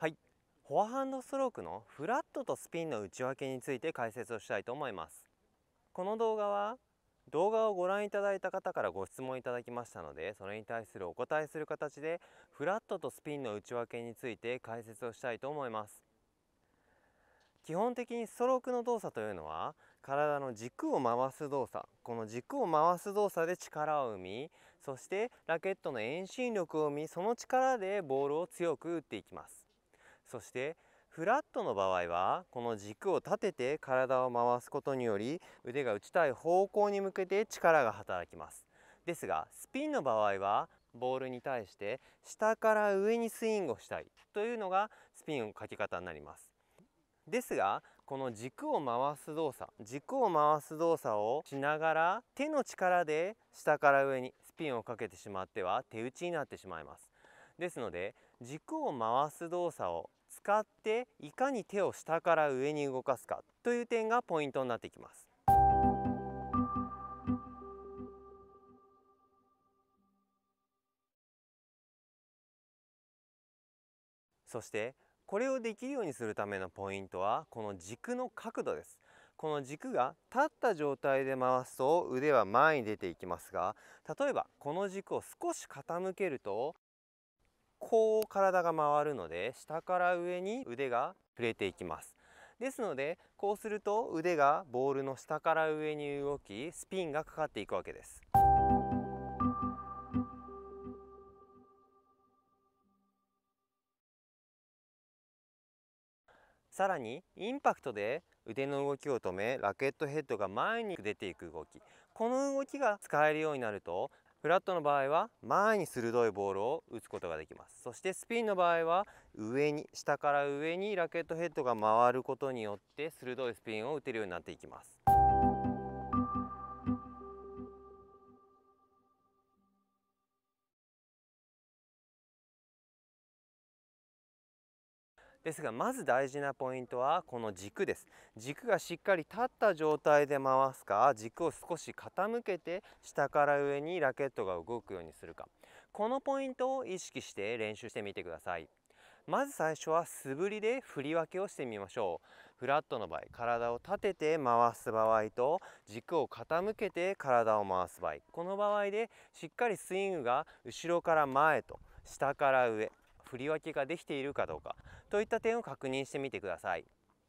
はいフォアハンドストロークのフラットとスピンの内訳について解説をしたいと思いますこの動画は動画をご覧いただいた方からご質問いただきましたのでそれに対するお答えする形でフラットとスピンの内訳について解説をしたいと思います基本的にストロークの動作というのは体の軸を回す動作この軸を回す動作で力を生みそしてラケットの遠心力を生みその力でボールを強く打っていきますそしてフラットの場合はこの軸を立てて体を回すことにより腕が打ちたい方向に向けて力が働きますですがスピンの場合はボールに対して下から上にスイングをしたいというのがスピンのかけ方になりますですがこの軸を回す動作軸を回す動作をしながら手の力で下から上にスピンをかけてしまっては手打ちになってしまいますですので軸を回す動作を使っていかに手を下から上に動かすかという点がポイントになってきますそしてこれをできるようにするためのポイントはこの軸の角度ですこの軸が立った状態で回すと腕は前に出ていきますが例えばこの軸を少し傾けるとこう体が回るので下から上に腕が触れていきますですのでこうすると腕がボールの下から上に動きスピンがかかっていくわけですさらにインパクトで腕の動きを止めラケットヘッドが前に出ていく動きこの動きが使えるようになるとフラットの場合は前に鋭いボールを打つことができますそしてスピンの場合は上に下から上にラケットヘッドが回ることによって鋭いスピンを打てるようになっていきますですがまず大事なポイントはこの軸です軸がしっかり立った状態で回すか軸を少し傾けて下から上にラケットが動くようにするかこのポイントを意識して練習してみてくださいまず最初は素振りで振り分けをしてみましょうフラットの場合体を立てて回す場合と軸を傾けて体を回す場合この場合でしっかりスイングが後ろから前と下から上振り分けができているかどうかといった点を確認してみてください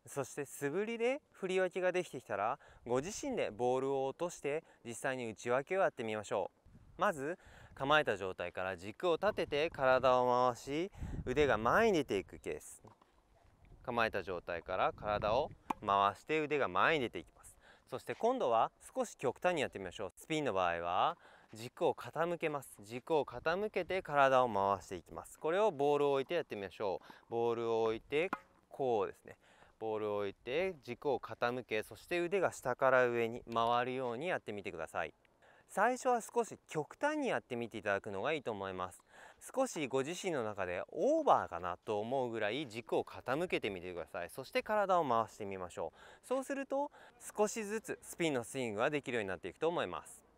そして素振りで振り分けができてきたらご自身でボールを落として実際に内訳をやってみましょうまず構えた状態から軸を立てて体を回し腕が前に出ていくケース構えた状態から体を回して腕が前に出ていきますそして今度は少し極端にやってみましょうスピンの場合は軸を傾けます軸を傾けて体を回していきますこれをボールを置いてやってみましょうボールを置いてこうですねボールを置いて軸を傾けそして腕が下から上に回るようにやってみてください最初は少し極端にやってみていただくのがいいと思います少しご自身の中でオーバーかなと思うぐらい軸を傾けてみてくださいそして体を回してみましょうそうすると少しずつスピンのスイングができるようになっていくと思います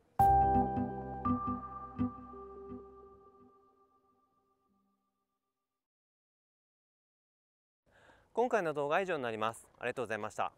今回の動画は以上になりますありがとうございました